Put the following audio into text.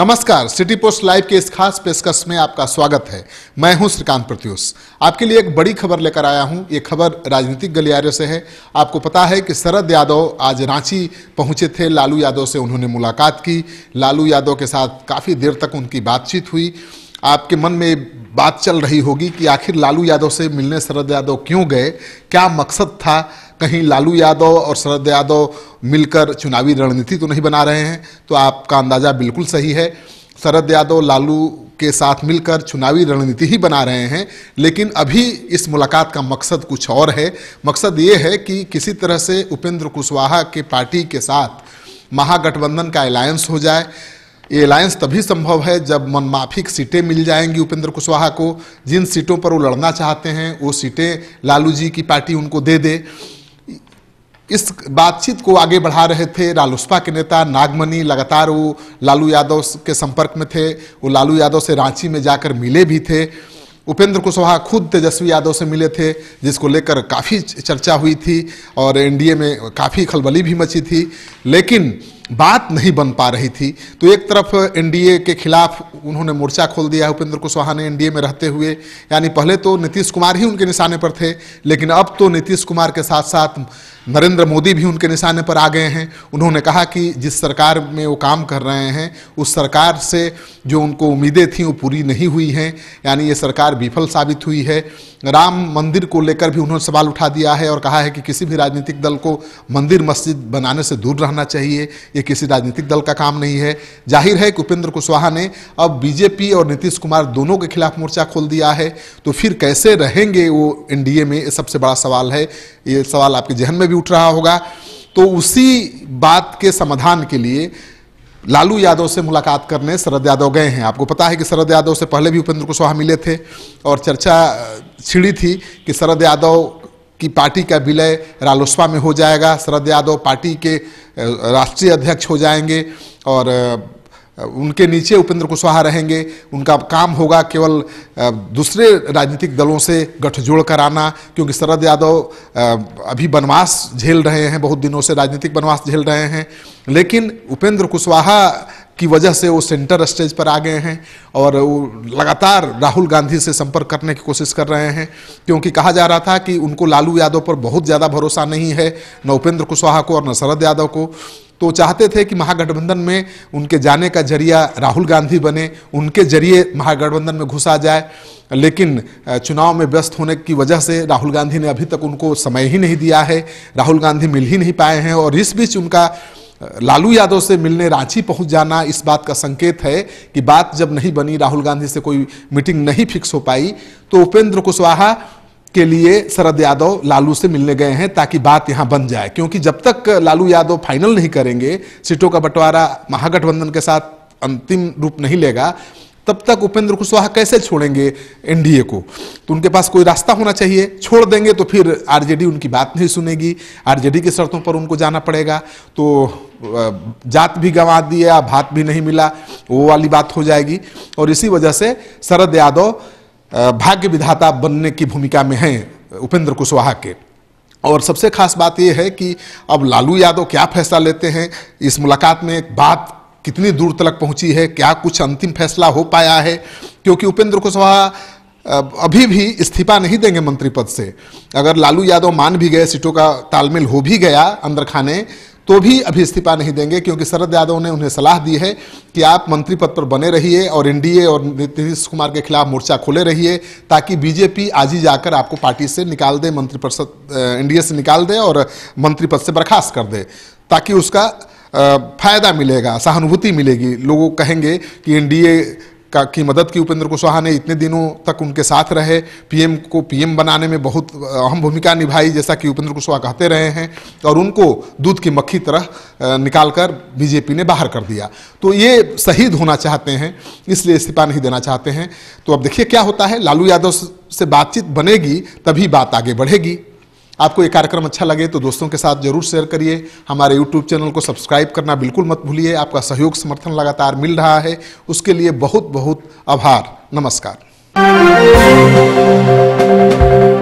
नमस्कार city post live के इस खास पेशकश में आपका स्वागत है मैं हूं श्रीकांत प्रत्युष आपके लिए एक बड़ी खबर लेकर आया हूं ये खबर राजनीतिक गलियारे से है आपको पता है कि शरद यादव आज रांची पहुंचे थे लालू यादव से उन्होंने मुलाकात की लालू यादव के साथ काफ़ी देर तक उनकी बातचीत हुई आपके मन में बात चल रही होगी कि आखिर लालू यादव से मिलने शरद यादव क्यों गए क्या मकसद था कहीं लालू यादव और शरद यादव मिलकर चुनावी रणनीति तो नहीं बना रहे हैं तो आपका अंदाज़ा बिल्कुल सही है शरद यादव लालू के साथ मिलकर चुनावी रणनीति ही बना रहे हैं लेकिन अभी इस मुलाकात का मकसद कुछ और है मकसद ये है कि किसी तरह से उपेंद्र कुशवाहा के पार्टी के साथ महागठबंधन का अलायंस हो जाए ये अलायंस तभी संभव है जब मनमाफिक सीटें मिल जाएंगी उपेंद्र कुशवाहा को जिन सीटों पर वो लड़ना चाहते हैं वो सीटें लालू जी की पार्टी उनको दे दे इस बातचीत को आगे बढ़ा रहे थे रालोसपा के नेता नागमणि लगातार वो लालू यादव के संपर्क में थे वो लालू यादव से रांची में जाकर मिले भी थे उपेंद्र कुशवाहा खुद तेजस्वी यादव से मिले थे जिसको लेकर काफ़ी चर्चा हुई थी और एनडीए में काफ़ी खलबली भी मची थी लेकिन बात नहीं बन पा रही थी तो एक तरफ एनडीए के खिलाफ उन्होंने मोर्चा खोल दिया है उपेंद्र कुशवाहा ने एनडीए में रहते हुए यानी पहले तो नीतीश कुमार ही उनके निशाने पर थे लेकिन अब तो नीतीश कुमार के साथ साथ नरेंद्र मोदी भी उनके निशाने पर आ गए हैं उन्होंने कहा कि जिस सरकार में वो काम कर रहे हैं उस सरकार से जो उनको उम्मीदें थी वो पूरी नहीं हुई हैं यानी ये सरकार विफल साबित हुई है राम मंदिर को लेकर भी उन्होंने सवाल उठा दिया है और कहा है कि किसी भी राजनीतिक दल को मंदिर मस्जिद बनाने से दूर रहना चाहिए ये किसी राजनीतिक दल का काम नहीं है जाहिर है कि उपेंद्र कुशवाहा ने अब बीजेपी और नीतीश कुमार दोनों के खिलाफ मोर्चा खोल दिया है तो फिर कैसे रहेंगे वो एनडीए में ये सबसे बड़ा सवाल है ये सवाल आपके जहन में भी उठ रहा होगा तो उसी बात के समाधान के लिए लालू यादव से मुलाकात करने शरद यादव गए हैं आपको पता है कि शरद यादव से पहले भी उपेंद्र कुशवाहा मिले थे और चर्चा छिड़ी थी कि शरद यादव की पार्टी का विलय रालोसपा में हो जाएगा शरद यादव पार्टी के राष्ट्रीय अध्यक्ष हो जाएंगे और उनके नीचे उपेंद्र कुशवाहा रहेंगे उनका काम होगा केवल दूसरे राजनीतिक दलों से गठजोड़ कराना क्योंकि शरद यादव अभी बनवास झेल रहे हैं बहुत दिनों से राजनीतिक बनवास झेल रहे हैं लेकिन उपेंद्र कुशवाहा की वजह से वो सेंटर स्टेज पर आ गए हैं और वो लगातार राहुल गांधी से संपर्क करने की कोशिश कर रहे हैं क्योंकि कहा जा रहा था कि उनको लालू यादव पर बहुत ज़्यादा भरोसा नहीं है न उपेंद्र कुशवाहा को और न शरद यादव को तो चाहते थे कि महागठबंधन में उनके जाने का जरिया राहुल गांधी बने उनके जरिए महागठबंधन में घुसा जाए लेकिन चुनाव में व्यस्त होने की वजह से राहुल गांधी ने अभी तक उनको समय ही नहीं दिया है राहुल गांधी मिल ही नहीं पाए हैं और इस बीच उनका लालू यादव से मिलने रांची पहुंच जाना इस बात का संकेत है कि बात जब नहीं बनी राहुल गांधी से कोई मीटिंग नहीं फिक्स हो पाई तो उपेंद्र कुशवाहा के लिए शरद यादव लालू से मिलने गए हैं ताकि बात यहां बन जाए क्योंकि जब तक लालू यादव फाइनल नहीं करेंगे सीटों का बंटवारा महागठबंधन के साथ अंतिम रूप नहीं लेगा तब तक उपेंद्र कुशवाहा कैसे छोड़ेंगे एनडीए को तो उनके पास कोई रास्ता होना चाहिए छोड़ देंगे तो फिर आरजेडी उनकी बात नहीं सुनेगी आरजेडी की शर्तों पर उनको जाना पड़ेगा तो जात भी गंवा दिया भात भी नहीं मिला वो वाली बात हो जाएगी और इसी वजह से शरद यादव भाग्य विधाता बनने की भूमिका में हैं उपेंद्र कुशवाहा के और सबसे खास बात यह है कि अब लालू यादव क्या फैसला लेते हैं इस मुलाकात में एक बात कितनी दूर तक पहुंची है क्या कुछ अंतिम फैसला हो पाया है क्योंकि उपेंद्र कुशवाहा अभी भी इस्तीफा नहीं देंगे मंत्री पद से अगर लालू यादव मान भी गए सीटों का तालमेल हो भी गया अंदर खाने तो भी अभी इस्तीफा नहीं देंगे क्योंकि शरद यादव ने उन्हें सलाह दी है कि आप मंत्री पद पर बने रहिए और एनडीए और नीतीश कुमार के खिलाफ मोर्चा खोले रहिए ताकि बीजेपी आज ही जाकर आपको पार्टी से निकाल दे मंत्रिपरिषद एनडीए से निकाल दे और मंत्री पद से बर्खास्त कर दे ताकि उसका फ़ायदा मिलेगा सहानुभूति मिलेगी लोग कहेंगे कि एनडीए का की मदद की उपेंद्र कुशवाहा ने इतने दिनों तक उनके साथ रहे पीएम को पीएम बनाने में बहुत अहम भूमिका निभाई जैसा कि उपेंद्र कुशवाहा कहते रहे हैं और उनको दूध की मक्खी तरह निकाल कर बीजेपी ने बाहर कर दिया तो ये शहीद होना चाहते हैं इसलिए इस्तीफा नहीं देना चाहते हैं तो अब देखिए क्या होता है लालू यादव से बातचीत बनेगी तभी बात आगे बढ़ेगी आपको ये कार्यक्रम अच्छा लगे तो दोस्तों के साथ जरूर शेयर करिए हमारे यूट्यूब चैनल को सब्सक्राइब करना बिल्कुल मत भूलिए आपका सहयोग समर्थन लगातार मिल रहा है उसके लिए बहुत बहुत आभार नमस्कार